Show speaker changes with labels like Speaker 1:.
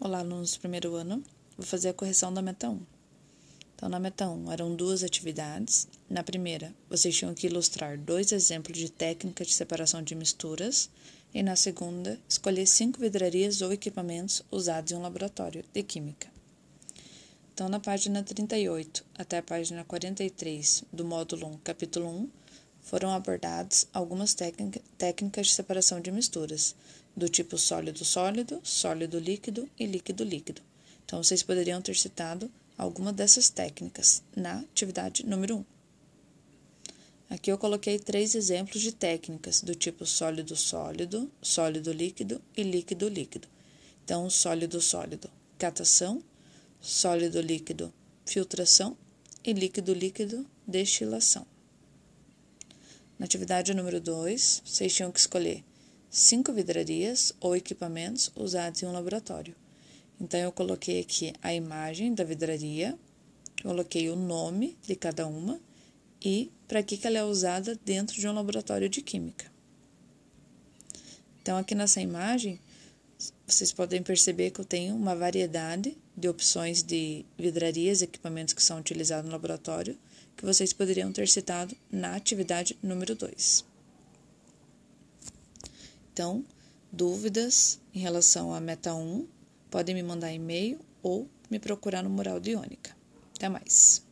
Speaker 1: Olá, alunos do primeiro ano. Vou fazer a correção da meta 1. Então, na meta 1, eram duas atividades. Na primeira, vocês tinham que ilustrar dois exemplos de técnica de separação de misturas. E na segunda, escolher cinco vidrarias ou equipamentos usados em um laboratório de química. Então, na página 38 até a página 43 do módulo 1, capítulo 1, foram abordadas algumas técnicas de separação de misturas, do tipo sólido-sólido, sólido-líquido e líquido-líquido. Então, vocês poderiam ter citado alguma dessas técnicas na atividade número 1. Um. Aqui eu coloquei três exemplos de técnicas do tipo sólido-sólido, sólido-líquido e líquido-líquido. Então, sólido-sólido, catação, sólido-líquido, filtração e líquido-líquido, destilação. Na atividade número 2, vocês tinham que escolher cinco vidrarias ou equipamentos usados em um laboratório. Então, eu coloquei aqui a imagem da vidraria, coloquei o nome de cada uma e para que, que ela é usada dentro de um laboratório de química. Então, aqui nessa imagem, vocês podem perceber que eu tenho uma variedade de opções de vidrarias, equipamentos que são utilizados no laboratório, que vocês poderiam ter citado na atividade número 2. Então, dúvidas em relação à meta 1, podem me mandar e-mail ou me procurar no mural de Iônica. Até mais!